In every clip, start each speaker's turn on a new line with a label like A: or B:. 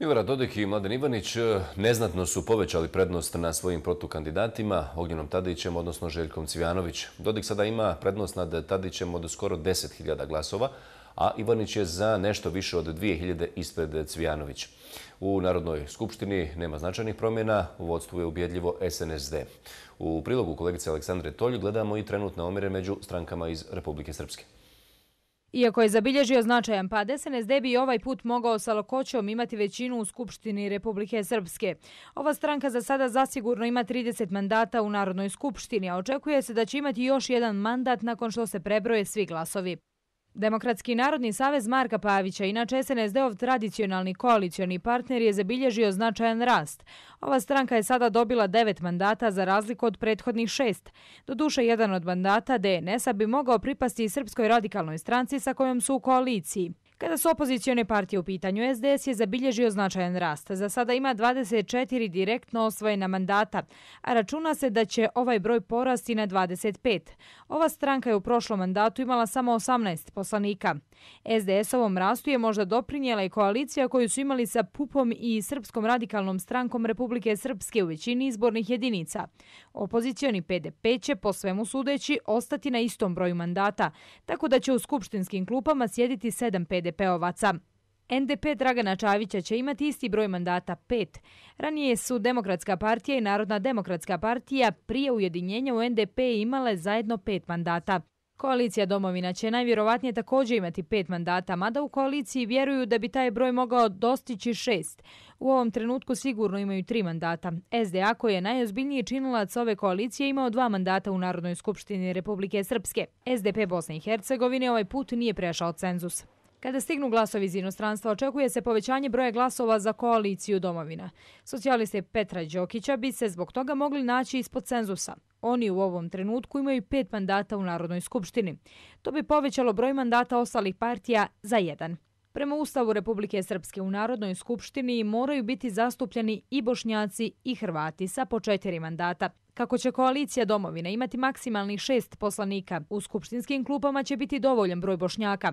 A: Ivara Dodik i Mladen Ivanić e, neznatno su povećali prednost na svojim protukandidatima, Ognjenom Tadićem, odnosno Željkom Cvijanović. Dodik sada ima prednost nad Tadićem od skoro 10.000 glasova, a Ivanić je za nešto više od 2.000 ispred Cvijanović. U Narodnoj skupštini nema značajnih promjena, u vodstvu je ubjedljivo SNSD. U prilogu kolegice Aleksandre Tolju gledamo i trenutne omire među strankama iz Republike Srpske.
B: Iako je zabilježio značajan pad SNSD bi ovaj put mogao sa lokoćom imati većinu u Skupštini Republike Srpske. Ova stranka za sada zasigurno ima 30 mandata u Narodnoj skupštini, a očekuje se da će imati još jedan mandat nakon što se prebroje svi glasovi. Demokratski narodni savez Marka Pavića, inače SNSD-ov tradicionalni koalicioni partner, je zabilježio značajan rast. Ova stranka je sada dobila devet mandata za razliku od prethodnih šest. Doduše, jedan od mandata DNS-a bi mogao pripasti Srpskoj radikalnoj stranci sa kojom su u koaliciji. Kada su opozicijone partije u pitanju, SDS je zabilježio značajan rast. Za sada ima 24 direktno osvojena mandata, a računa se da će ovaj broj porasti na 25. Ova stranka je u prošlom mandatu imala samo 18 poslanika. SDS-ovom rastu je možda doprinjela i koalicija koju su imali sa Pupom i Srpskom radikalnom strankom Republike Srpske u većini izbornih jedinica. Opozicijoni PDP će, po svemu sudeći, ostati na istom broju mandata, tako da će u skupštinskim klupama sjediti 7 PDP p-a. BDP-ovaca. NDP Dragana Čavića će imati isti broj mandata 5. Ranije su Demokratska partija i Narodna demokratska partija prije ujedinjenja u NDP imale zajedno pet mandata. Koalicija domovina će najvjerovatnije također imati pet mandata, mada u koaliciji vjeruju da bi taj broj mogao dostići šest. U ovom trenutku sigurno imaju tri mandata. SDA, koji je najozbiljniji činilac ove koalicije, imao dva mandata u Narodnoj skupštini Republike Srpske. SDP Bosne i Hercegovine ovaj put nije prešao cenzus. Kada stignu glasovi iz inostranstva, očekuje se povećanje broja glasova za koaliciju domovina. Socijaliste Petra Đokića bi se zbog toga mogli naći ispod cenzusa. Oni u ovom trenutku imaju pet mandata u Narodnoj skupštini. To bi povećalo broj mandata ostalih partija za jedan. Prema Ustavu Republike Srpske u Narodnoj skupštini moraju biti zastupljeni i bošnjaci i hrvati sa po četiri mandata. Kako će koalicija domovina imati maksimalni šest poslanika, u skupštinskim klupama će biti dovoljen broj bošnjaka.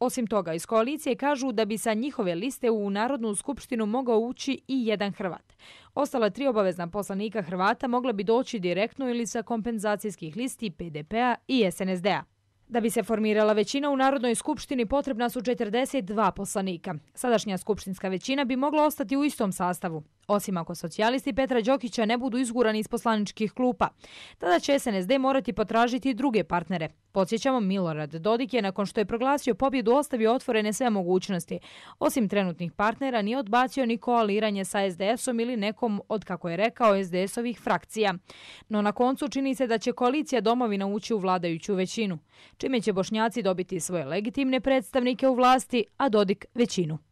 B: Osim toga, iz koalicije kažu da bi sa njihove liste u Narodnu skupštinu mogao ući i jedan Hrvat. Ostala tri obavezna poslanika Hrvata mogla bi doći direktno ili sa kompenzacijskih listi PDP-a i SNSD-a. Da bi se formirala većina u Narodnoj skupštini potrebna su 42 poslanika. Sadašnja skupštinska većina bi mogla ostati u istom sastavu osim ako socijalisti Petra Đokića ne budu izgurani iz poslaničkih klupa. Tada će SNSD morati potražiti druge partnere. Podsjećamo, Milorad Dodik je nakon što je proglasio pobjedu ostavio otvorene sve mogućnosti. Osim trenutnih partnera, nije odbacio ni koaliranje sa SDS-om ili nekom od, kako je rekao, SDS-ovih frakcija. No na koncu čini se da će koalicija domovina ući u vladajuću većinu, čime će bošnjaci dobiti svoje legitimne predstavnike u vlasti, a Dodik većinu.